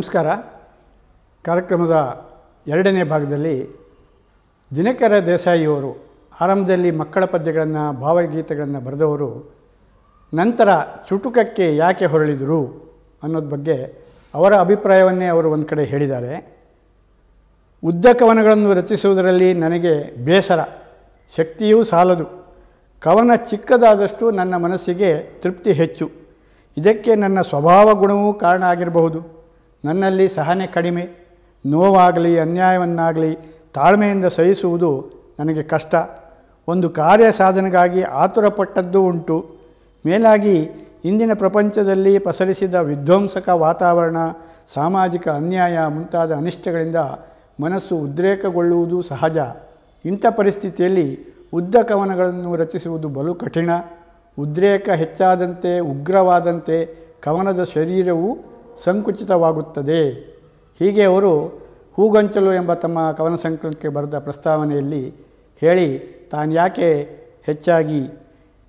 ನಮಸ್ಕಾರ ಕಾರ್ಯಕ್ರಮದ ಎರಡನೇ ಭಾಗದಲ್ಲಿ ದಿನಕರ ದೇಸಾಯಿಯವರು ಆರಂಭದಲ್ಲಿ ಮಕ್ಕಳ ಪದ್ಯಗಳನ್ನು ಭಾವಗೀತೆಗಳನ್ನು ಬರೆದವರು ನಂತರ ಚುಟುಕಕ್ಕೆ ಯಾಕೆ ಹೊರಳಿದರು ಅನ್ನೋದ ಬಗ್ಗೆ ಅವರ ಅಭಿಪ್ರಾಯವನ್ನೇ ಅವರು ಒಂದು ಕಡೆ ಹೇಳಿದ್ದಾರೆ ಉದ್ದ ಕವನಗಳನ್ನು ರಚಿಸುವುದರಲ್ಲಿ ನನಗೆ ಬೇಸರ ಶಕ್ತಿಯೂ ಸಾಲದು ಕವನ ಚಿಕ್ಕದಾದಷ್ಟು ನನ್ನ ಮನಸ್ಸಿಗೆ ತೃಪ್ತಿ ಹೆಚ್ಚು ಇದಕ್ಕೆ ನನ್ನ ಸ್ವಭಾವ ಗುಣವೂ ಕಾರಣ ಆಗಿರಬಹುದು ನನ್ನಲ್ಲಿ ಸಹನೆ ಕಡಿಮೆ ನೋವಾಗಲಿ ಅನ್ಯಾಯವನ್ನಾಗಲಿ ತಾಳ್ಮೆಯಿಂದ ಸಹಿಸುವುದು ನನಗೆ ಕಷ್ಟ ಒಂದು ಕಾರ್ಯ ಸಾಧನೆಗಾಗಿ ಆತುರಪಟ್ಟದ್ದು ಉಂಟು ಮೇಲಾಗಿ ಇಂದಿನ ಪ್ರಪಂಚದಲ್ಲಿ ಪಸರಿಸಿದ ವಿಧ್ವಂಸಕ ವಾತಾವರಣ ಸಾಮಾಜಿಕ ಅನ್ಯಾಯ ಮುಂತಾದ ಅನಿಷ್ಟಗಳಿಂದ ಮನಸ್ಸು ಉದ್ರೇಕಗೊಳ್ಳುವುದು ಸಹಜ ಇಂಥ ಪರಿಸ್ಥಿತಿಯಲ್ಲಿ ಉದ್ದ ಕವನಗಳನ್ನು ರಚಿಸುವುದು ಬಲು ಕಠಿಣ ಉದ್ರೇಕ ಹೆಚ್ಚಾದಂತೆ ಉಗ್ರವಾದಂತೆ ಕವನದ ಶರೀರವು ಸಂಕುಚಿತವಾಗುತ್ತದೆ ಹೀಗೆ ಅವರು ಹೂಗಂಚಲು ಎಂಬ ತಮ್ಮ ಕವನ ಸಂಕಲನಕ್ಕೆ ಬರೆದ ಪ್ರಸ್ತಾವನೆಯಲ್ಲಿ ಹೇಳಿ ತಾನು ಯಾಕೆ ಹೆಚ್ಚಾಗಿ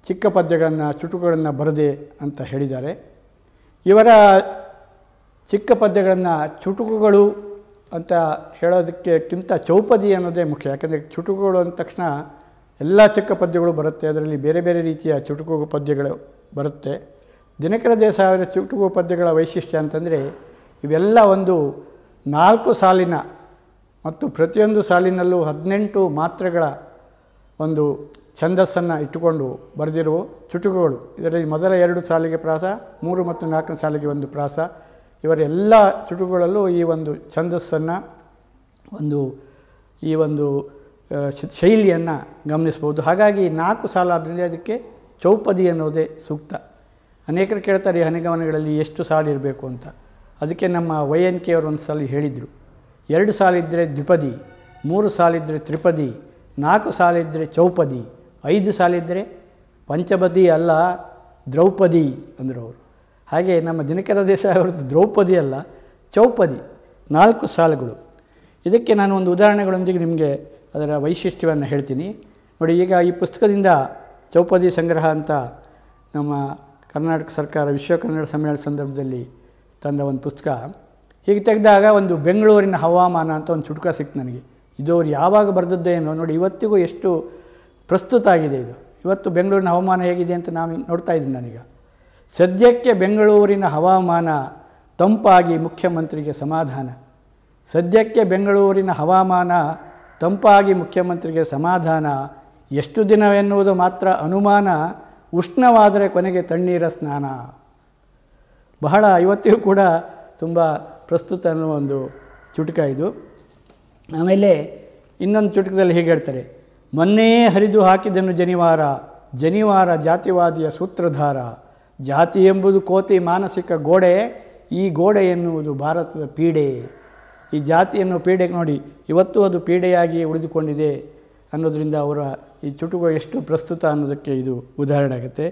ಚಿಕ್ಕ ಪದ್ಯಗಳನ್ನು ಚುಟುಕುಗಳನ್ನು ಬರದೆ ಅಂತ ಹೇಳಿದ್ದಾರೆ ಇವರ ಚಿಕ್ಕ ಪದ್ಯಗಳನ್ನು ಚುಟುಕುಗಳು ಅಂತ ಹೇಳೋದಕ್ಕಿಂತ ಚೌಪದಿ ಅನ್ನೋದೇ ಮುಖ್ಯ ಯಾಕಂದರೆ ಚುಟುಕುಗಳು ಅಂದ ತಕ್ಷಣ ಎಲ್ಲ ಚಿಕ್ಕ ಪದ್ಯಗಳು ಬರುತ್ತೆ ಅದರಲ್ಲಿ ಬೇರೆ ಬೇರೆ ರೀತಿಯ ಚುಟುಕು ಪದ್ಯಗಳು ಬರುತ್ತೆ ದಿನಕರ ದೇಸಾಯರ ಚುಟುಕು ಪದ್ಯಗಳ ವೈಶಿಷ್ಟ್ಯ ಅಂತಂದರೆ ಇವೆಲ್ಲ ಒಂದು ನಾಲ್ಕು ಸಾಲಿನ ಮತ್ತು ಪ್ರತಿಯೊಂದು ಸಾಲಿನಲ್ಲೂ ಹದಿನೆಂಟು ಮಾತ್ರೆಗಳ ಒಂದು ಛಂದಸ್ಸನ್ನು ಇಟ್ಟುಕೊಂಡು ಬರೆದಿರುವ ಚುಟುಕುಗಳು ಇದರಲ್ಲಿ ಮೊದಲ ಎರಡು ಸಾಲಿಗೆ ಪ್ರಾಸ ಮೂರು ಮತ್ತು ನಾಲ್ಕನೇ ಸಾಲಿಗೆ ಒಂದು ಪ್ರಾಸ ಇವರೆಲ್ಲ ಚುಟುಕುಗಳಲ್ಲೂ ಈ ಒಂದು ಛಂದಸ್ಸನ್ನು ಒಂದು ಈ ಒಂದು ಶೈಲಿಯನ್ನು ಗಮನಿಸ್ಬೋದು ಹಾಗಾಗಿ ನಾಲ್ಕು ಸಾಲ ಆದ್ದರಿಂದ ಅದಕ್ಕೆ ಚೌಪದಿ ಅನ್ನೋದೇ ಸೂಕ್ತ ಅನೇಕರು ಕೇಳ್ತಾರೆ ಈ ಹಣೆಗವನಗಳಲ್ಲಿ ಎಷ್ಟು ಇರಬೇಕು ಅಂತ ಅದಕ್ಕೆ ನಮ್ಮ ವೈ ಎನ್ ಕೆ ಅವರು ಒಂದು ಸಲ ಹೇಳಿದರು ಎರಡು ಸಾಲಿದ್ದರೆ ದ್ವಿಪದಿ ಮೂರು ಸಾಲಿದ್ದರೆ ತ್ರಿಪದಿ ನಾಲ್ಕು ಸಾಲಿದ್ದರೆ ಚೌಪದಿ ಐದು ಸಾಲಿದ್ದರೆ ಪಂಚಪದಿ ಅಲ್ಲ ದ್ರೌಪದಿ ಅಂದರು ಅವರು ಹಾಗೆ ನಮ್ಮ ದಿನಕರ ದೇಶ ಅವರದ್ದು ದ್ರೌಪದಿ ಅಲ್ಲ ಚೌಪದಿ ನಾಲ್ಕು ಸಾಲುಗಳು ಇದಕ್ಕೆ ನಾನು ಒಂದು ಉದಾಹರಣೆಗಳೊಂದಿಗೆ ನಿಮಗೆ ಅದರ ವೈಶಿಷ್ಟ್ಯವನ್ನು ಹೇಳ್ತೀನಿ ನೋಡಿ ಈಗ ಈ ಪುಸ್ತಕದಿಂದ ಚೌಪದಿ ಸಂಗ್ರಹ ಅಂತ ನಮ್ಮ ಕರ್ನಾಟಕ ಸರ್ಕಾರ ವಿಶ್ವ ಕನ್ನಡ ಸಮ್ಮೇಳನ ಸಂದರ್ಭದಲ್ಲಿ ತಂದ ಒಂದು ಪುಸ್ತಕ ಹೀಗೆ ತೆಗೆದಾಗ ಒಂದು ಬೆಂಗಳೂರಿನ ಹವಾಮಾನ ಅಂತ ಒಂದು ಚುಟುಕ ಸಿಕ್ತು ನನಗೆ ಇದು ಅವ್ರು ಯಾವಾಗ ಬರೆದದ್ದೇನೋ ನೋಡಿ ಇವತ್ತಿಗೂ ಎಷ್ಟು ಪ್ರಸ್ತುತ ಆಗಿದೆ ಇದು ಇವತ್ತು ಬೆಂಗಳೂರಿನ ಹವಾಮಾನ ಹೇಗಿದೆ ಅಂತ ನಾವು ನೋಡ್ತಾ ಇದ್ದೀನಿ ನನಗೆ ಸದ್ಯಕ್ಕೆ ಬೆಂಗಳೂರಿನ ಹವಾಮಾನ ತಂಪಾಗಿ ಮುಖ್ಯಮಂತ್ರಿಗೆ ಸಮಾಧಾನ ಸದ್ಯಕ್ಕೆ ಬೆಂಗಳೂರಿನ ಹವಾಮಾನ ತಂಪಾಗಿ ಮುಖ್ಯಮಂತ್ರಿಗೆ ಸಮಾಧಾನ ಎಷ್ಟು ದಿನವೆನ್ನುವುದು ಮಾತ್ರ ಅನುಮಾನ ಉಷ್ಣವಾದರೆ ಕೊನೆಗೆ ತಣ್ಣೀರ ಸ್ನಾನ ಬಹಳ ಇವತ್ತಿಗೂ ಕೂಡ ತುಂಬ ಪ್ರಸ್ತುತ ಅನ್ನೋ ಒಂದು ಚುಟುಕ ಇದು ಆಮೇಲೆ ಇನ್ನೊಂದು ಚುಟುಕದಲ್ಲಿ ಹೀಗೆ ಹೇಳ್ತಾರೆ ಮೊನ್ನೆ ಹರಿದು ಹಾಕಿದನು ಜನಿವಾರ ಜನಿವಾರ ಜಾತಿವಾದಿಯ ಸೂತ್ರಧಾರ ಜಾತಿ ಎಂಬುದು ಕೋತಿ ಮಾನಸಿಕ ಗೋಡೆ ಈ ಗೋಡೆ ಎನ್ನುವುದು ಭಾರತದ ಪೀಡೆ ಈ ಜಾತಿಯನ್ನು ಪೀಡೆಗೆ ನೋಡಿ ಇವತ್ತು ಅದು ಪೀಡೆಯಾಗಿ ಉಳಿದುಕೊಂಡಿದೆ ಅನ್ನೋದರಿಂದ ಅವರ ಈ ಚುಟುಕು ಎಷ್ಟು ಪ್ರಸ್ತುತ ಅನ್ನೋದಕ್ಕೆ ಇದು ಉದಾಹರಣೆ ಆಗುತ್ತೆ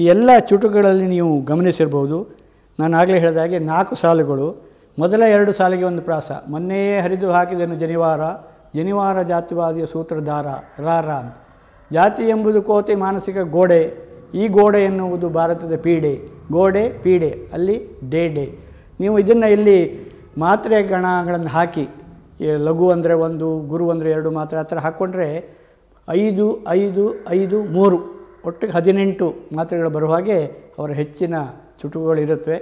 ಈ ಎಲ್ಲ ಚುಟುಕುಗಳಲ್ಲಿ ನೀವು ಗಮನಿಸಿರ್ಬೋದು ನಾನು ಆಗಲೇ ಹಾಗೆ ನಾಲ್ಕು ಸಾಲುಗಳು ಮೊದಲ ಎರಡು ಸಾಲಿಗೆ ಒಂದು ಪ್ರಾಸ ಮೊನ್ನೆಯೇ ಹರಿದು ಹಾಕಿದನು ಜನಿವಾರ ಜನಿವಾರ ಜಾತಿವಾದಿಯ ಸೂತ್ರಧಾರ ರಾರ ಅಂತ ಜಾತಿ ಎಂಬುದು ಕೋತಿ ಮಾನಸಿಕ ಗೋಡೆ ಈ ಗೋಡೆ ಎನ್ನುವುದು ಭಾರತದ ಪೀಡೆ ಗೋಡೆ ಪೀಡೆ ಅಲ್ಲಿ ಡೇ ಡೇ ನೀವು ಇದನ್ನು ಇಲ್ಲಿ ಮಾತ್ರೆ ಗಣಗಳನ್ನು ಹಾಕಿ ಲಘು ಅಂದರೆ ಒಂದು ಗುರು ಅಂದರೆ ಎರಡು ಮಾತ್ರೆ ಆ ಥರ ಹಾಕ್ಕೊಂಡ್ರೆ ಐದು ಐದು ಐದು ಮೂರು ಒಟ್ಟಿಗೆ ಹದಿನೆಂಟು ಮಾತ್ರೆಗಳು ಬರುವ ಹಾಗೆ ಅವರ ಹೆಚ್ಚಿನ ಚುಟುಕುಗಳಿರುತ್ತವೆ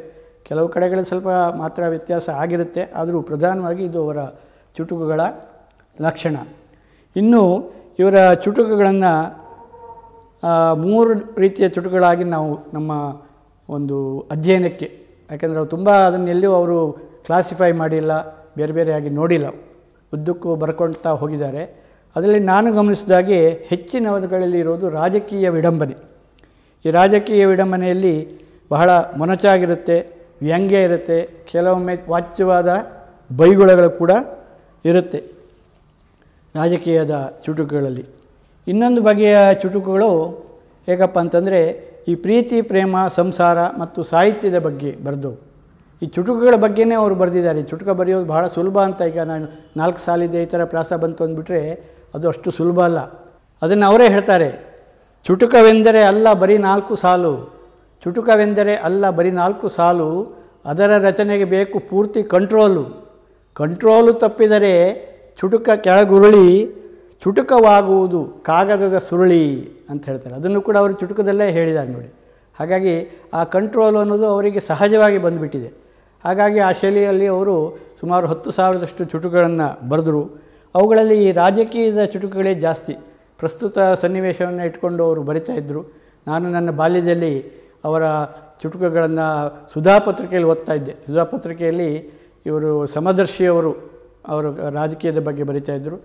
ಕೆಲವು ಕಡೆಗಳು ಸ್ವಲ್ಪ ಮಾತ್ರ ವ್ಯತ್ಯಾಸ ಆಗಿರುತ್ತೆ ಆದರೂ ಪ್ರಧಾನವಾಗಿ ಇದು ಅವರ ಚುಟುಕುಗಳ ಲಕ್ಷಣ ಇನ್ನು ಇವರ ಚುಟುಕುಗಳನ್ನು ಮೂರು ರೀತಿಯ ಚುಟುಕುಗಳಾಗಿ ನಾವು ನಮ್ಮ ಒಂದು ಅಧ್ಯಯನಕ್ಕೆ ಯಾಕೆಂದರೆ ಅವರು ತುಂಬ ಅದನ್ನೆಲ್ಲೂ ಅವರು ಕ್ಲಾಸಿಫೈ ಮಾಡಿಲ್ಲ ಬೇರೆ ಬೇರೆಯಾಗಿ ನೋಡಿಲ್ಲ ಉದ್ದಕ್ಕೂ ಬರ್ಕೊಳ್ತಾ ಹೋಗಿದ್ದಾರೆ ಅದರಲ್ಲಿ ನಾನು ಗಮನಿಸಿದಾಗೆ ಹೆಚ್ಚಿನವರುಗಳಲ್ಲಿ ಇರೋದು ರಾಜಕೀಯ ವಿಡಂಬನೆ ಈ ರಾಜಕೀಯ ವಿಡಂಬನೆಯಲ್ಲಿ ಬಹಳ ಮೊನಚಾಗಿರುತ್ತೆ ವ್ಯಂಗ್ಯ ಇರುತ್ತೆ ಕೆಲವೊಮ್ಮೆ ವಾಚ್ಯವಾದ ಬೈಗುಳಗಳು ಕೂಡ ಇರುತ್ತೆ ರಾಜಕೀಯದ ಚುಟುಕುಗಳಲ್ಲಿ ಇನ್ನೊಂದು ಬಗೆಯ ಚುಟುಕುಗಳು ಹೇಗಪ್ಪ ಅಂತಂದರೆ ಈ ಪ್ರೀತಿ ಪ್ರೇಮ ಸಂಸಾರ ಮತ್ತು ಸಾಹಿತ್ಯದ ಬಗ್ಗೆ ಬರೆದು ಈ ಚುಟುಕುಗಳ ಬಗ್ಗೆನೇ ಅವರು ಬರೆದಿದ್ದಾರೆ ಚುಟುಕ ಬರೆಯೋದು ಬಹಳ ಸುಲಭ ಅಂತ ಈಗ ನಾನು ನಾಲ್ಕು ಸಾಲಿದೆ ಈ ಥರ ಪ್ರಾಸ ಬಂತು ಅಂದ್ಬಿಟ್ರೆ ಅದು ಅಷ್ಟು ಸುಲಭ ಅಲ್ಲ ಅದನ್ನು ಅವರೇ ಹೇಳ್ತಾರೆ ಚುಟುಕವೆಂದರೆ ಅಲ್ಲ ಬರೀ ನಾಲ್ಕು ಸಾಲು ಚುಟುಕವೆಂದರೆ ಅಲ್ಲ ಬರೀ ನಾಲ್ಕು ಸಾಲು ಅದರ ರಚನೆಗೆ ಬೇಕು ಪೂರ್ತಿ ಕಂಟ್ರೋಲು ಕಂಟ್ರೋಲು ತಪ್ಪಿದರೆ ಚುಟುಕ ಕೆಳಗುರುಳಿ ಚುಟುಕವಾಗುವುದು ಕಾಗದದ ಸುರುಳಿ ಅಂತ ಹೇಳ್ತಾರೆ ಅದನ್ನು ಕೂಡ ಅವರು ಚುಟುಕದಲ್ಲೇ ಹೇಳಿದ್ದಾರೆ ನೋಡಿ ಹಾಗಾಗಿ ಆ ಕಂಟ್ರೋಲು ಅನ್ನೋದು ಅವರಿಗೆ ಸಹಜವಾಗಿ ಬಂದುಬಿಟ್ಟಿದೆ ಹಾಗಾಗಿ ಆ ಶೈಲಿಯಲ್ಲಿ ಅವರು ಸುಮಾರು ಹತ್ತು ಸಾವಿರದಷ್ಟು ಚುಟುಕಗಳನ್ನು ಬರೆದರು ಅವುಗಳಲ್ಲಿ ರಾಜಕೀಯದ ಚುಟುಕುಗಳೇ ಜಾಸ್ತಿ ಪ್ರಸ್ತುತ ಸನ್ನಿವೇಶವನ್ನು ಇಟ್ಕೊಂಡು ಅವರು ಬರಿತಾ ಇದ್ದರು ನಾನು ನನ್ನ ಬಾಲ್ಯದಲ್ಲಿ ಅವರ ಚುಟುಕುಗಳನ್ನು ಸುಧಾ ಪತ್ರಿಕೆಯಲ್ಲಿ ಓದ್ತಾ ಇದ್ದೆ ಸುಧಾ ಪತ್ರಿಕೆಯಲ್ಲಿ ಇವರು ಸಮದರ್ಶಿಯವರು ಅವರು ರಾಜಕೀಯದ ಬಗ್ಗೆ ಇದ್ದರು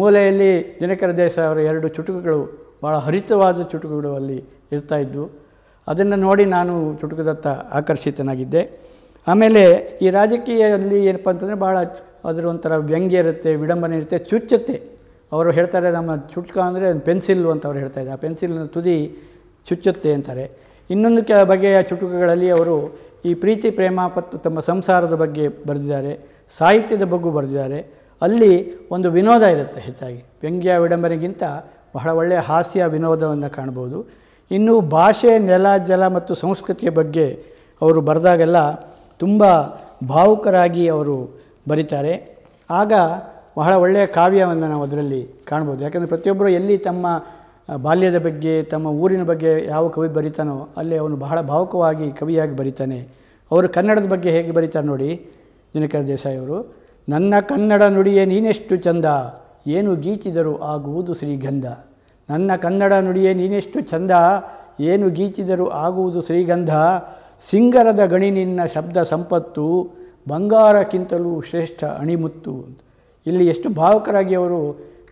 ಮೂಲೆಯಲ್ಲಿ ದಿನಕರ ದೇಶ ಅವರ ಎರಡು ಚುಟುಕುಗಳು ಭಾಳ ಹರಿತವಾದ ಚುಟುಕುಗಳು ಅಲ್ಲಿ ಇರ್ತಾ ಇದ್ದವು ಅದನ್ನು ನೋಡಿ ನಾನು ಚುಟುಕುದತ್ತ ಆಕರ್ಷಿತನಾಗಿದ್ದೆ ಆಮೇಲೆ ಈ ರಾಜಕೀಯದಲ್ಲಿ ಏನಪ್ಪ ಅಂತಂದರೆ ಭಾಳ ಅದರ ಒಂಥರ ವ್ಯಂಗ್ಯ ಇರುತ್ತೆ ವಿಡಂಬನೆ ಇರುತ್ತೆ ಚುಚ್ಚುತ್ತೆ ಅವರು ಹೇಳ್ತಾರೆ ನಮ್ಮ ಚುಟ್ಕ ಅಂದರೆ ಪೆನ್ಸಿಲ್ಲು ಅಂತ ಅವ್ರು ಇದ್ದಾರೆ ಆ ಪೆನ್ಸಿಲ್ನ ತುದಿ ಚುಚ್ಚುತ್ತೆ ಅಂತಾರೆ ಇನ್ನೊಂದು ಕೆ ಬಗೆಯ ಚುಟುಕುಗಳಲ್ಲಿ ಅವರು ಈ ಪ್ರೀತಿ ಪ್ರೇಮ ಪತ್ತು ತಮ್ಮ ಸಂಸಾರದ ಬಗ್ಗೆ ಬರೆದಿದ್ದಾರೆ ಸಾಹಿತ್ಯದ ಬಗ್ಗೆ ಬರೆದಿದ್ದಾರೆ ಅಲ್ಲಿ ಒಂದು ವಿನೋದ ಇರುತ್ತೆ ಹೆಚ್ಚಾಗಿ ವ್ಯಂಗ್ಯ ವಿಡಂಬನೆಗಿಂತ ಬಹಳ ಒಳ್ಳೆಯ ಹಾಸ್ಯ ವಿನೋದವನ್ನು ಕಾಣ್ಬೋದು ಇನ್ನು ಭಾಷೆ ನೆಲ ಜಲ ಮತ್ತು ಸಂಸ್ಕೃತಿಯ ಬಗ್ಗೆ ಅವರು ಬರೆದಾಗೆಲ್ಲ ತುಂಬ ಭಾವುಕರಾಗಿ ಅವರು ಬರೀತಾರೆ ಆಗ ಬಹಳ ಒಳ್ಳೆಯ ಕಾವ್ಯವನ್ನು ನಾವು ಅದರಲ್ಲಿ ಕಾಣ್ಬೋದು ಯಾಕಂದರೆ ಪ್ರತಿಯೊಬ್ಬರು ಎಲ್ಲಿ ತಮ್ಮ ಬಾಲ್ಯದ ಬಗ್ಗೆ ತಮ್ಮ ಊರಿನ ಬಗ್ಗೆ ಯಾವ ಕವಿ ಬರೀತಾನೋ ಅಲ್ಲಿ ಅವನು ಬಹಳ ಭಾವುಕವಾಗಿ ಕವಿಯಾಗಿ ಬರೀತಾನೆ ಅವರು ಕನ್ನಡದ ಬಗ್ಗೆ ಹೇಗೆ ಬರೀತಾರೆ ನೋಡಿ ದಿನಕರ ದೇಸಾಯಿ ಅವರು ನನ್ನ ಕನ್ನಡ ನುಡಿಯೇ ನೀನೆಷ್ಟು ಚಂದ ಏನು ಗೀಚಿದರು ಆಗುವುದು ಶ್ರೀಗಂಧ ನನ್ನ ಕನ್ನಡ ನುಡಿಯೇ ನೀನೆಷ್ಟು ಚಂದ ಏನು ಗೀಚಿದರು ಆಗುವುದು ಶ್ರೀಗಂಧ ಸಿಂಗರದ ಗಣಿ ಶಬ್ದ ಸಂಪತ್ತು ಬಂಗಾರಕ್ಕಿಂತಲೂ ಶ್ರೇಷ್ಠ ಅಣಿಮುತ್ತು ಇಲ್ಲಿ ಎಷ್ಟು ಭಾವಕರಾಗಿ ಅವರು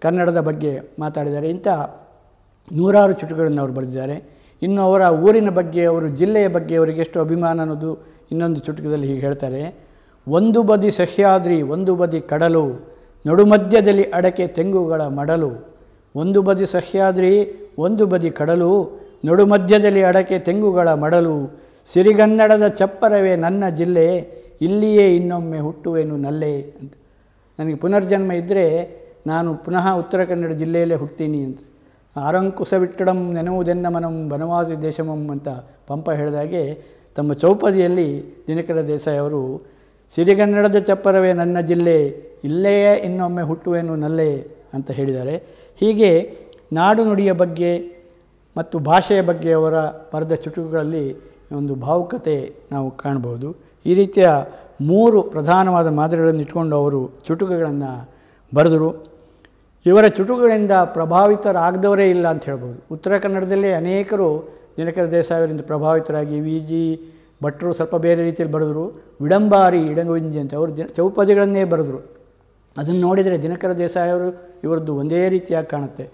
ಕನ್ನಡದ ಬಗ್ಗೆ ಮಾತಾಡಿದ್ದಾರೆ ಇಂಥ ನೂರಾರು ಚುಟುಗಳನ್ನು ಅವರು ಬರೆದಿದ್ದಾರೆ ಇನ್ನು ಅವರ ಊರಿನ ಬಗ್ಗೆ ಅವರು ಜಿಲ್ಲೆಯ ಬಗ್ಗೆ ಅವರಿಗೆ ಎಷ್ಟು ಅಭಿಮಾನ ಅನ್ನೋದು ಇನ್ನೊಂದು ಚುಟುಕದಲ್ಲಿ ಹೀಗೆ ಹೇಳ್ತಾರೆ ಒಂದು ಬದಿ ಸಹ್ಯಾದ್ರಿ ಒಂದು ಬದಿ ಕಡಲು ನಡುಮಧ್ಯದಲ್ಲಿ ಅಡಕೆ ತೆಂಗುಗಳ ಮಡಲು ಒಂದು ಬದಿ ಸಹ್ಯಾದ್ರಿ ಒಂದು ಬದಿ ಕಡಲು ನಡುಮಧ್ಯದಲ್ಲಿ ಅಡಕೆ ತೆಂಗುಗಳ ಮಡಲು ಸಿರಿಗನ್ನಡದ ಚಪ್ಪರವೇ ನನ್ನ ಜಿಲ್ಲೆ ಇಲ್ಲಿಯೇ ಇನ್ನೊಮ್ಮೆ ಹುಟ್ಟುವೇನು ನಲ್ಲೇ ಅಂತ ನನಗೆ ಪುನರ್ಜನ್ಮ ಇದ್ದರೆ ನಾನು ಪುನಃ ಉತ್ತರ ಕನ್ನಡ ಜಿಲ್ಲೆಯಲ್ಲೇ ಹುಡ್ತೀನಿ ಅಂತ ಆರಂಕುಶ ವಿಟ್ಟಡಂ ನೆನವುದೆನ್ನ ಮನಂ ಬನವಾಸಿ ದೇಶಮಂ ಅಂತ ಪಂಪ ಹೇಳಿದಾಗೆ ತಮ್ಮ ಚೌಪದಿಯಲ್ಲಿ ದಿನಕರ ದೇಸಾಯಿ ಅವರು ಸಿರಿಗನ್ನಡದ ಚಪ್ಪರವೇ ನನ್ನ ಜಿಲ್ಲೆ ಇಲ್ಲೆಯೇ ಇನ್ನೊಮ್ಮೆ ಹುಟ್ಟುವೇನು ನಲ್ಲೇ ಅಂತ ಹೇಳಿದ್ದಾರೆ ಹೀಗೆ ನಾಡು ನುಡಿಯ ಬಗ್ಗೆ ಮತ್ತು ಭಾಷೆಯ ಬಗ್ಗೆ ಅವರ ಬರೆದ ಚುಟುಕುಗಳಲ್ಲಿ ಒಂದು ಭಾವುಕತೆ ನಾವು ಕಾಣ್ಬೋದು ಈ ರೀತಿಯ ಮೂರು ಪ್ರಧಾನವಾದ ಮಾದರಿಗಳನ್ನು ಇಟ್ಕೊಂಡು ಅವರು ಚುಟುಕುಗಳನ್ನು ಬರೆದರು ಇವರ ಚುಟುಕುಗಳಿಂದ ಪ್ರಭಾವಿತರಾಗದವರೇ ಇಲ್ಲ ಅಂತ ಹೇಳ್ಬೋದು ಉತ್ತರ ಕನ್ನಡದಲ್ಲೇ ಅನೇಕರು ದಿನಕರ ದೇಸಾಯವರಿಂದ ಪ್ರಭಾವಿತರಾಗಿ ವಿ ಜಿ ಭಟ್ರು ಸ್ವಲ್ಪ ಬೇರೆ ರೀತಿಯಲ್ಲಿ ಬರೆದರು ವಿಡಂಬಾರಿ ಇಡಂಗವಿಂದಿ ಅಂತ ಅವರು ದಿನ ಚೌಪದಿಗಳನ್ನೇ ಬರೆದರು ಅದನ್ನು ನೋಡಿದರೆ ದಿನಕರ ದೇಸಾಯವರು ಇವರದ್ದು ಒಂದೇ ರೀತಿಯಾಗಿ ಕಾಣುತ್ತೆ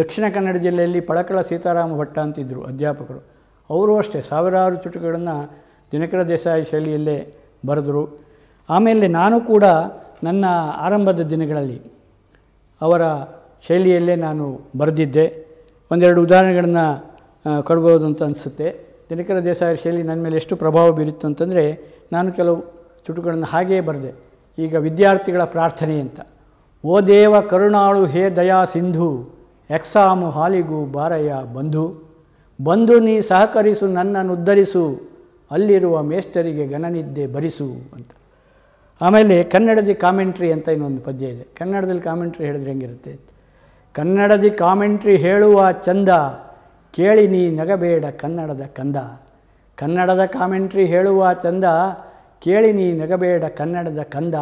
ದಕ್ಷಿಣ ಕನ್ನಡ ಜಿಲ್ಲೆಯಲ್ಲಿ ಪಳಕಳ ಸೀತಾರಾಮ ಭಟ್ಟ ಅಂತಿದ್ದರು ಅಧ್ಯಾಪಕರು ಅವರು ಅಷ್ಟೇ ಸಾವಿರಾರು ಚುಟುಕುಗಳನ್ನು ದಿನಕರ ದೇಸಾಯಿ ಶೈಲಿಯಲ್ಲೇ ಬರೆದರು ಆಮೇಲೆ ನಾನು ಕೂಡ ನನ್ನ ಆರಂಭದ ದಿನಗಳಲ್ಲಿ ಅವರ ಶೈಲಿಯಲ್ಲೇ ನಾನು ಬರೆದಿದ್ದೆ ಒಂದೆರಡು ಉದಾಹರಣೆಗಳನ್ನು ಕೊಡ್ಬೋದು ಅಂತ ಅನಿಸುತ್ತೆ ದಿನಕರ ದೇಸಾಯಿ ಶೈಲಿ ನನ್ನ ಮೇಲೆ ಎಷ್ಟು ಪ್ರಭಾವ ಬೀರಿತ್ತು ಅಂತಂದರೆ ನಾನು ಕೆಲವು ಚುಟುಕುಗಳನ್ನು ಹಾಗೆಯೇ ಬರೆದೆ ಈಗ ವಿದ್ಯಾರ್ಥಿಗಳ ಪ್ರಾರ್ಥನೆ ಅಂತ ಓ ದೇವ ಕರುಣಾಳು ಹೇ ದಯಾ ಸಿಂಧು ಎಕ್ಸಾಮು ಹಾಲಿಗೂ ಬಾರಯ್ಯ ಬಂಧು ಬಂಧು ನೀ ಸಹಕರಿಸು ನನ್ನನ್ನು ಉದ್ಧರಿಸು ಅಲ್ಲಿರುವ ಮೇಷ್ಟರಿಗೆ ಘನನಿದ್ದೆ ಭರಿಸು ಅಂತ ಆಮೇಲೆ ಕನ್ನಡದಿ ಕಾಮೆಂಟ್ರಿ ಅಂತ ಇನ್ನೊಂದು ಪದ್ಯ ಇದೆ ಕನ್ನಡದಲ್ಲಿ ಕಾಮೆಂಟ್ರಿ ಹೇಳಿದ್ರೆ ಹೆಂಗಿರುತ್ತೆ ಕನ್ನಡದಿ ಕಾಮೆಂಟ್ರಿ ಹೇಳುವ ಚಂದ ಕೇಳಿ ನೀ ನಗಬೇಡ ಕನ್ನಡದ ಕಂದ ಕನ್ನಡದ ಕಾಮೆಂಟ್ರಿ ಹೇಳುವ ಚಂದ ಕೇಳಿ ನೀ ನಗಬೇಡ ಕನ್ನಡದ ಕಂದ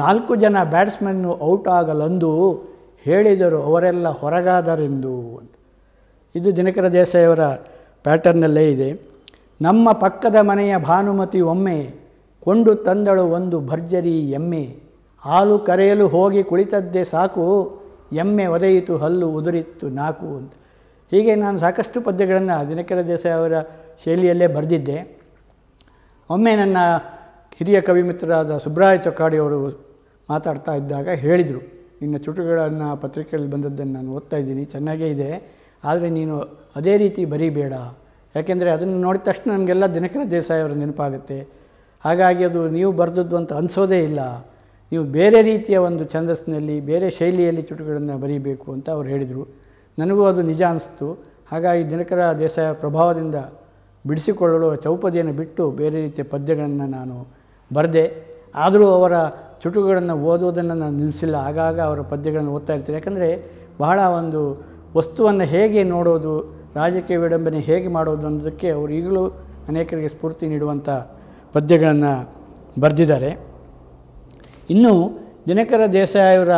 ನಾಲ್ಕು ಜನ ಬ್ಯಾಟ್ಸ್ಮನ್ನು ಔಟ್ ಆಗಲಂದು ಹೇಳಿದರು ಅವರೆಲ್ಲ ಹೊರಗಾದರೆಂದು ಅಂತ ಇದು ದಿನಕರ ದೇಸಾಯವರ ಪ್ಯಾಟರ್ನಲ್ಲೇ ಇದೆ ನಮ್ಮ ಪಕ್ಕದ ಮನೆಯ ಭಾನುಮತಿ ಒಮ್ಮೆ ಕೊಂಡು ತಂದಳು ಒಂದು ಭರ್ಜರಿ ಎಮ್ಮೆ ಹಾಲು ಕರೆಯಲು ಹೋಗಿ ಕುಳಿತದ್ದೇ ಸಾಕು ಎಮ್ಮೆ ಒದೆಯಿತು ಹಲ್ಲು ಉದುರಿತ್ತು ನಾಕು ಅಂತ ಹೀಗೆ ನಾನು ಸಾಕಷ್ಟು ಪದ್ಯಗಳನ್ನು ದಿನಕರ ದೇಸಾಯಿ ಅವರ ಶೈಲಿಯಲ್ಲೇ ಬರೆದಿದ್ದೆ ಒಮ್ಮೆ ನನ್ನ ಹಿರಿಯ ಮಿತ್ರರಾದ ಸುಬ್ರಾಯ ಚೊಕ್ಕಾಡಿಯವರು ಮಾತಾಡ್ತಾ ಇದ್ದಾಗ ಹೇಳಿದರು ನಿನ್ನ ಚುಟುಗಳನ್ನು ಪತ್ರಿಕೆಯಲ್ಲಿ ಬಂದದ್ದನ್ನು ನಾನು ಓದ್ತಾ ಇದ್ದೀನಿ ಚೆನ್ನಾಗೇ ಇದೆ ಆದರೆ ನೀನು ಅದೇ ರೀತಿ ಬರೀಬೇಡ ಯಾಕೆಂದರೆ ಅದನ್ನು ನೋಡಿದ ತಕ್ಷಣ ನಮಗೆಲ್ಲ ದಿನಕರ ದೇಸಾಯಿ ಅವರು ನೆನಪಾಗುತ್ತೆ ಹಾಗಾಗಿ ಅದು ನೀವು ಬರೆದದ್ದು ಅಂತ ಅನಿಸೋದೇ ಇಲ್ಲ ನೀವು ಬೇರೆ ರೀತಿಯ ಒಂದು ಛಂದಸ್ಸಿನಲ್ಲಿ ಬೇರೆ ಶೈಲಿಯಲ್ಲಿ ಚುಟುಗಳನ್ನು ಬರೀಬೇಕು ಅಂತ ಅವ್ರು ಹೇಳಿದರು ನನಗೂ ಅದು ನಿಜ ಅನಿಸ್ತು ಹಾಗಾಗಿ ದಿನಕರ ದೇಸಾಯ ಪ್ರಭಾವದಿಂದ ಬಿಡಿಸಿಕೊಳ್ಳಲು ಚೌಪದಿಯನ್ನು ಬಿಟ್ಟು ಬೇರೆ ರೀತಿಯ ಪದ್ಯಗಳನ್ನು ನಾನು ಬರೆದೆ ಆದರೂ ಅವರ ಚುಟುಕುಗಳನ್ನು ಓದುವುದನ್ನು ನಾನು ನಿಲ್ಲಿಸಿಲ್ಲ ಆಗಾಗ ಅವರ ಪದ್ಯಗಳನ್ನು ಓದ್ತಾ ಇರ್ತೀನಿ ಯಾಕಂದರೆ ಬಹಳ ಒಂದು ವಸ್ತುವನ್ನು ಹೇಗೆ ನೋಡೋದು ರಾಜಕೀಯ ವಿಡಂಬನೆ ಹೇಗೆ ಮಾಡೋದು ಅನ್ನೋದಕ್ಕೆ ಅವರು ಈಗಲೂ ಅನೇಕರಿಗೆ ಸ್ಫೂರ್ತಿ ನೀಡುವಂಥ ಪದ್ಯಗಳನ್ನು ಬರೆದಿದ್ದಾರೆ ಇನ್ನು ದಿನಕರ ದೇಸಾಯವರ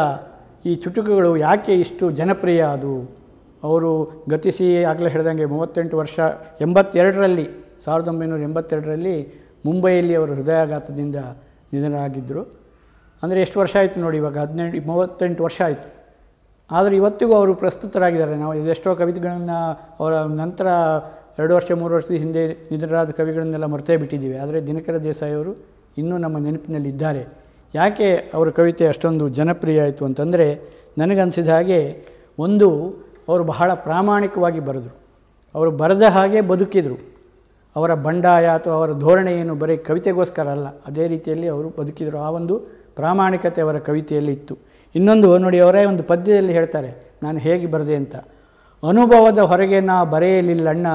ಈ ಚುಟುಕುಗಳು ಯಾಕೆ ಇಷ್ಟು ಜನಪ್ರಿಯ ಅದು ಅವರು ಗತಿಸಿ ಆಗಲೇ ಹೇಳಿದಂಗೆ ಮೂವತ್ತೆಂಟು ವರ್ಷ ಎಂಬತ್ತೆರಡರಲ್ಲಿ ಸಾವಿರದ ಒಂಬೈನೂರ ಎಂಬತ್ತೆರಡರಲ್ಲಿ ಮುಂಬೈಯಲ್ಲಿ ಅವರು ಹೃದಯಾಘಾತದಿಂದ ನಿಧನರಾಗಿದ್ದರು ಅಂದರೆ ಎಷ್ಟು ವರ್ಷ ಆಯಿತು ನೋಡಿ ಇವಾಗ ಹದಿನೆಂಟು ಮೂವತ್ತೆಂಟು ವರ್ಷ ಆಯಿತು ಆದರೆ ಇವತ್ತಿಗೂ ಅವರು ಪ್ರಸ್ತುತರಾಗಿದ್ದಾರೆ ನಾವು ಇದೆಷ್ಟೋ ಕವಿತೆಗಳನ್ನು ಅವರ ನಂತರ ಎರಡು ವರ್ಷ ಮೂರು ವರ್ಷದ ಹಿಂದೆ ನಿಧನರಾದ ಕವಿಗಳನ್ನೆಲ್ಲ ಮರೆತೇ ಬಿಟ್ಟಿದ್ದೀವಿ ಆದರೆ ದಿನಕರ ದೇಸಾಯಿ ಅವರು ಇನ್ನೂ ನಮ್ಮ ನೆನಪಿನಲ್ಲಿದ್ದಾರೆ ಯಾಕೆ ಅವರ ಕವಿತೆ ಅಷ್ಟೊಂದು ಜನಪ್ರಿಯ ಆಯಿತು ಅಂತಂದರೆ ನನಗನ್ಸಿದ ಹಾಗೆ ಒಂದು ಅವರು ಬಹಳ ಪ್ರಾಮಾಣಿಕವಾಗಿ ಬರೆದರು ಅವರು ಬರೆದ ಹಾಗೆ ಬದುಕಿದರು ಅವರ ಬಂಡಾಯ ಅಥವಾ ಅವರ ಧೋರಣೆ ಏನು ಬರೀ ಕವಿತೆಗೋಸ್ಕರ ಅಲ್ಲ ಅದೇ ರೀತಿಯಲ್ಲಿ ಅವರು ಬದುಕಿದರು ಆ ಒಂದು ಪ್ರಾಮಾಣಿಕತೆ ಅವರ ಕವಿತೆಯಲ್ಲಿ ಇತ್ತು ಇನ್ನೊಂದು ನೋಡಿ ಅವರೇ ಒಂದು ಪದ್ಯದಲ್ಲಿ ಹೇಳ್ತಾರೆ ನಾನು ಹೇಗೆ ಬರದೆ ಅಂತ ಅನುಭವದ ಹೊರಗೆ ನಾ ಬರೆಯಲಿಲ್ಲಣ್ಣ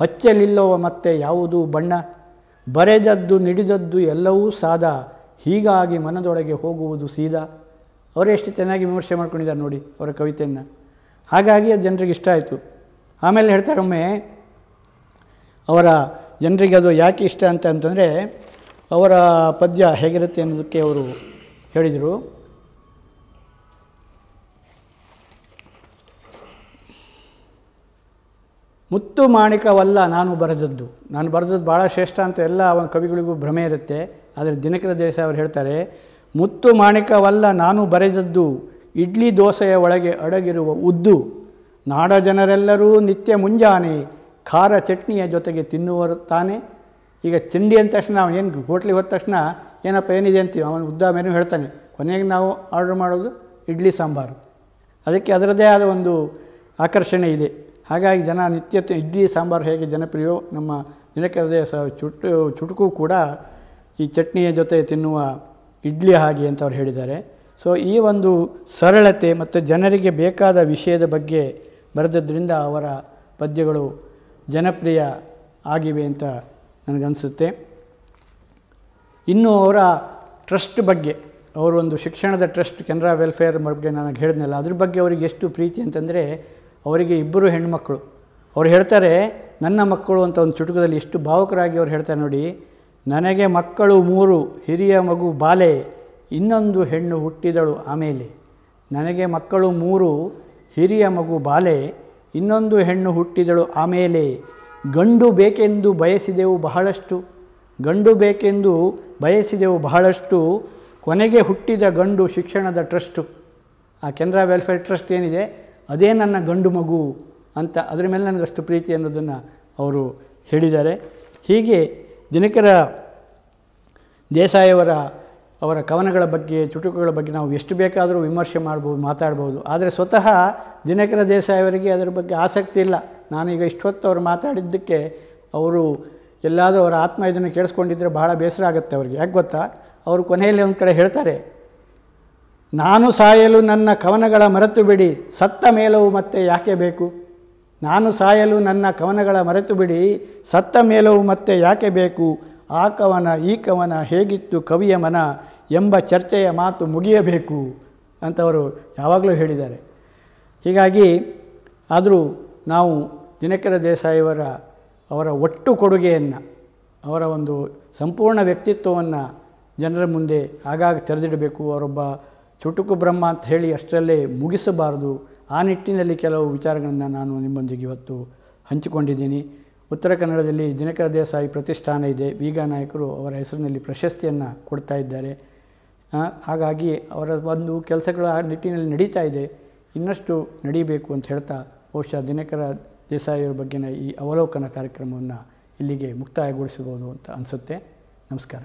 ಹಚ್ಚಲಿಲ್ಲವ ಮತ್ತೆ ಯಾವುದು ಬಣ್ಣ ಬರೆದದ್ದು ನಿಡಿದದ್ದು ಎಲ್ಲವೂ ಸಾದ ಹೀಗಾಗಿ ಮನದೊಳಗೆ ಹೋಗುವುದು ಸೀದಾ ಎಷ್ಟು ಚೆನ್ನಾಗಿ ವಿಮರ್ಶೆ ಮಾಡ್ಕೊಂಡಿದ್ದಾರೆ ನೋಡಿ ಅವರ ಕವಿತೆಯನ್ನು ಹಾಗಾಗಿ ಅದು ಜನರಿಗೆ ಇಷ್ಟ ಆಯಿತು ಆಮೇಲೆ ಹೇಳ್ತಾರೊಮ್ಮೆ ಅವರ ಜನರಿಗೆ ಅದು ಯಾಕೆ ಇಷ್ಟ ಅಂತ ಅಂತಂದರೆ ಅವರ ಪದ್ಯ ಹೇಗಿರುತ್ತೆ ಅನ್ನೋದಕ್ಕೆ ಅವರು ಹೇಳಿದರು ಮುತ್ತು ಮಾಣಿಕವಲ್ಲ ನಾನು ಬರೆದದ್ದು ನಾನು ಬರೆದದ್ದು ಭಾಳ ಶ್ರೇಷ್ಠ ಅಂತ ಎಲ್ಲ ಅವನ ಕವಿಗಳಿಗೂ ಭ್ರಮೆ ಇರುತ್ತೆ ಆದರೆ ದಿನಕರ ದೇಸ ಅವರು ಹೇಳ್ತಾರೆ ಮುತ್ತು ಮಾಣಿಕವಲ್ಲ ನಾನು ಬರೆದದ್ದು ಇಡ್ಲಿ ದೋಸೆಯ ಒಳಗೆ ಅಡಗಿರುವ ಉದ್ದು ನಾಡ ಜನರೆಲ್ಲರೂ ನಿತ್ಯ ಮುಂಜಾನೆ ಖಾರ ಚಟ್ನಿಯ ಜೊತೆಗೆ ತಿನ್ನುವರು ತಾನೆ ಈಗ ತಿಂಡಿ ಅಂದ ತಕ್ಷಣ ನಾವು ಏನು ಹೋಟ್ಲಿಗೆ ಹೋದ ತಕ್ಷಣ ಏನಪ್ಪ ಏನಿದೆ ಅಂತೀವಿ ಅವನು ಉದ್ದ ಮೇನು ಹೇಳ್ತಾನೆ ಕೊನೆಗೆ ನಾವು ಆರ್ಡ್ರ್ ಮಾಡೋದು ಇಡ್ಲಿ ಸಾಂಬಾರು ಅದಕ್ಕೆ ಅದರದ್ದೇ ಆದ ಒಂದು ಆಕರ್ಷಣೆ ಇದೆ ಹಾಗಾಗಿ ಜನ ನಿತ್ಯ ಇಡ್ಲಿ ಸಾಂಬಾರು ಹೇಗೆ ಜನಪ್ರಿಯೋ ನಮ್ಮ ದಿನಕರದ ಚುಟ್ಟು ಚುಟು ಚುಟುಕು ಕೂಡ ಈ ಚಟ್ನಿಯ ಜೊತೆ ತಿನ್ನುವ ಇಡ್ಲಿ ಹಾಗೆ ಅಂತ ಅವ್ರು ಹೇಳಿದ್ದಾರೆ ಸೊ ಈ ಒಂದು ಸರಳತೆ ಮತ್ತು ಜನರಿಗೆ ಬೇಕಾದ ವಿಷಯದ ಬಗ್ಗೆ ಬರೆದದ್ರಿಂದ ಅವರ ಪದ್ಯಗಳು ಜನಪ್ರಿಯ ಆಗಿವೆ ಅಂತ ನನಗನ್ನಿಸುತ್ತೆ ಇನ್ನು ಅವರ ಟ್ರಸ್ಟ್ ಬಗ್ಗೆ ಅವರು ಒಂದು ಶಿಕ್ಷಣದ ಟ್ರಸ್ಟ್ ಕೆನರಾ ವೆಲ್ಫೇರ್ ಬಗ್ಗೆ ನನಗೆ ಹೇಳಿದ್ನಲ್ಲ ಅದ್ರ ಬಗ್ಗೆ ಅವರಿಗೆ ಎಷ್ಟು ಪ್ರೀತಿ ಅಂತಂದರೆ ಅವರಿಗೆ ಇಬ್ಬರು ಹೆಣ್ಮಕ್ಕಳು ಅವ್ರು ಹೇಳ್ತಾರೆ ನನ್ನ ಮಕ್ಕಳು ಅಂತ ಒಂದು ಚುಟುಕದಲ್ಲಿ ಎಷ್ಟು ಭಾವುಕರಾಗಿ ಅವ್ರು ಹೇಳ್ತಾರೆ ನೋಡಿ ನನಗೆ ಮಕ್ಕಳು ಮೂರು ಹಿರಿಯ ಮಗು ಬಾಲೆ ಇನ್ನೊಂದು ಹೆಣ್ಣು ಹುಟ್ಟಿದಳು ಆಮೇಲೆ ನನಗೆ ಮಕ್ಕಳು ಮೂರು ಹಿರಿಯ ಮಗು ಬಾಲೆ ಇನ್ನೊಂದು ಹೆಣ್ಣು ಹುಟ್ಟಿದಳು ಆಮೇಲೆ ಗಂಡು ಬೇಕೆಂದು ಬಯಸಿದೆವು ಬಹಳಷ್ಟು ಗಂಡು ಬೇಕೆಂದು ಬಯಸಿದೆವು ಬಹಳಷ್ಟು ಕೊನೆಗೆ ಹುಟ್ಟಿದ ಗಂಡು ಶಿಕ್ಷಣದ ಟ್ರಸ್ಟು ಆ ಕೆನರಾ ವೆಲ್ಫೇರ್ ಟ್ರಸ್ಟ್ ಏನಿದೆ ಅದೇ ನನ್ನ ಗಂಡು ಮಗು ಅಂತ ಅದರ ಮೇಲೆ ನನಗಷ್ಟು ಪ್ರೀತಿ ಅನ್ನೋದನ್ನು ಅವರು ಹೇಳಿದ್ದಾರೆ ಹೀಗೆ ದಿನಕರ ದೇಸಾಯವರ ಅವರ ಕವನಗಳ ಬಗ್ಗೆ ಚುಟುಕುಗಳ ಬಗ್ಗೆ ನಾವು ಎಷ್ಟು ಬೇಕಾದರೂ ವಿಮರ್ಶೆ ಮಾಡ್ಬೋದು ಮಾತಾಡ್ಬೋದು ಆದರೆ ಸ್ವತಃ ದಿನಕರ ದೇಸಾಯವರಿಗೆ ಅದರ ಬಗ್ಗೆ ಆಸಕ್ತಿ ಇಲ್ಲ ನಾನೀಗ ಇಷ್ಟೊತ್ತು ಅವರು ಮಾತಾಡಿದ್ದಕ್ಕೆ ಅವರು ಎಲ್ಲಾದರೂ ಅವರ ಆತ್ಮ ಇದನ್ನು ಕೇಳಿಸ್ಕೊಂಡಿದ್ದರೆ ಬಹಳ ಬೇಸರ ಆಗುತ್ತೆ ಅವರಿಗೆ ಯಾಕೆ ಗೊತ್ತಾ ಅವರು ಕೊನೆಯಲ್ಲಿ ಒಂದು ಕಡೆ ಹೇಳ್ತಾರೆ ನಾನು ಸಾಯಲು ನನ್ನ ಕವನಗಳ ಮರೆತು ಬಿಡಿ ಸತ್ತ ಮೇಲವು ಮತ್ತೆ ಯಾಕೆ ಬೇಕು ನಾನು ಸಾಯಲು ನನ್ನ ಕವನಗಳ ಮರೆತು ಬಿಡಿ ಸತ್ತ ಮೇಲವು ಮತ್ತೆ ಯಾಕೆ ಬೇಕು ಆ ಕವನ ಈ ಕವನ ಹೇಗಿತ್ತು ಕವಿಯ ಮನ ಎಂಬ ಚರ್ಚೆಯ ಮಾತು ಮುಗಿಯಬೇಕು ಅಂತವರು ಯಾವಾಗಲೂ ಹೇಳಿದ್ದಾರೆ ಹೀಗಾಗಿ ಆದರೂ ನಾವು ದಿನಕರ ದೇಸಾಯಿಯವರ ಅವರ ಒಟ್ಟು ಕೊಡುಗೆಯನ್ನು ಅವರ ಒಂದು ಸಂಪೂರ್ಣ ವ್ಯಕ್ತಿತ್ವವನ್ನು ಜನರ ಮುಂದೆ ಆಗಾಗ ತೆರೆದಿಡಬೇಕು ಅವರೊಬ್ಬ ಚುಟುಕು ಬ್ರಹ್ಮ ಅಂತ ಹೇಳಿ ಅಷ್ಟರಲ್ಲೇ ಮುಗಿಸಬಾರದು ಆ ನಿಟ್ಟಿನಲ್ಲಿ ಕೆಲವು ವಿಚಾರಗಳನ್ನು ನಾನು ನಿಮ್ಮೊಂದಿಗೆ ಇವತ್ತು ಹಂಚಿಕೊಂಡಿದ್ದೀನಿ ಉತ್ತರ ಕನ್ನಡದಲ್ಲಿ ದಿನಕರ ದೇಸಾಯಿ ಪ್ರತಿಷ್ಠಾನ ಇದೆ ಬೀಗ ನಾಯಕರು ಅವರ ಹೆಸರಿನಲ್ಲಿ ಪ್ರಶಸ್ತಿಯನ್ನು ಕೊಡ್ತಾ ಇದ್ದಾರೆ ಹಾಗಾಗಿ ಅವರ ಒಂದು ಕೆಲಸಗಳು ಆ ನಿಟ್ಟಿನಲ್ಲಿ ನಡೀತಾ ಇದೆ ಇನ್ನಷ್ಟು ನಡೀಬೇಕು ಅಂತ ಹೇಳ್ತಾ ಬಹುಶಃ ದಿನಕರ ದೇಸಾಯಿಯವರ ಬಗ್ಗೆನ ಈ ಅವಲೋಕನ ಕಾರ್ಯಕ್ರಮವನ್ನು ಇಲ್ಲಿಗೆ ಮುಕ್ತಾಯಗೊಳಿಸಬಹುದು ಅಂತ ಅನಿಸುತ್ತೆ ನಮಸ್ಕಾರ